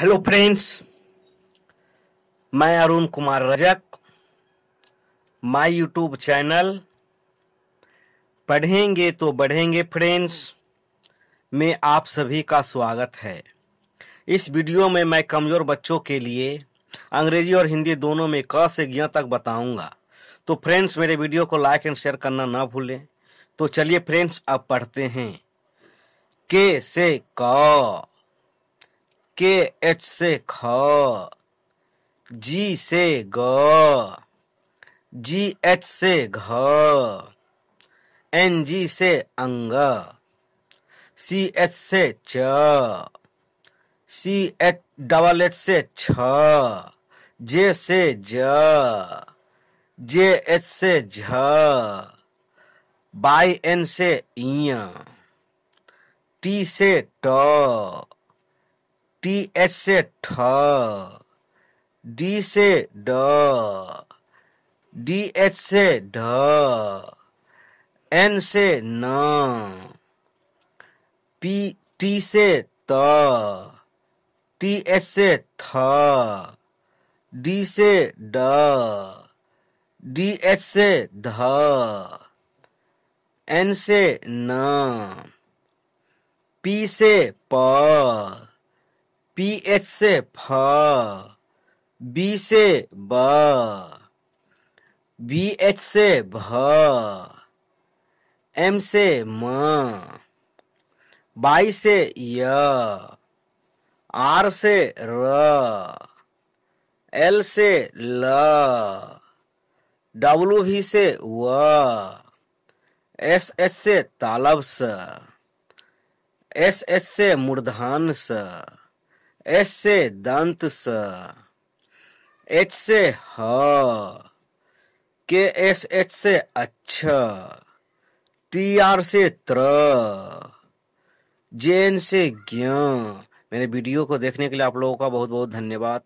hello friends मैं Arun Kumar Rajak my YouTube channel पढ़ेंगे तो बढ़ेंगे फ्रेंड्स में आप सभी का स्वागत है इस वीडियो में मैं कमज़ोर बच्चों के लिए अंग्रेजी और हिंदी दोनों में क से ज्ञ तक बताऊंगा तो फ्रेंड्स मेरे वीडियो को लाइक एंड शेयर करना ना भूलें तो चलिए फ्रेंड्स अब पढ़ते हैं के से क के एच से ख जी से ग जी एच से घ एन जी से अंग सी एच से च सी एच डबल एच से छ जे से ज जे एच से झ बाई एन से इ टी से ट टी एच से ठ डी से ड डी एच से ढ एन से न पी टी से त टी एच से थ डी से ड डी एच से ध एन से न पी से प पी एच से फ बी से ब बी एच से भ एम से म बाई से य आर से र एल से ल डब्लू भी से व एस एच से तालब स एस एच से मूर्धान स एस से दंत स एच से ह के एस एच से अच्छ टी आर से त्र जेन से ज्ञ मेरे वीडियो को देखने के लिए आप लोगों का बहुत बहुत धन्यवाद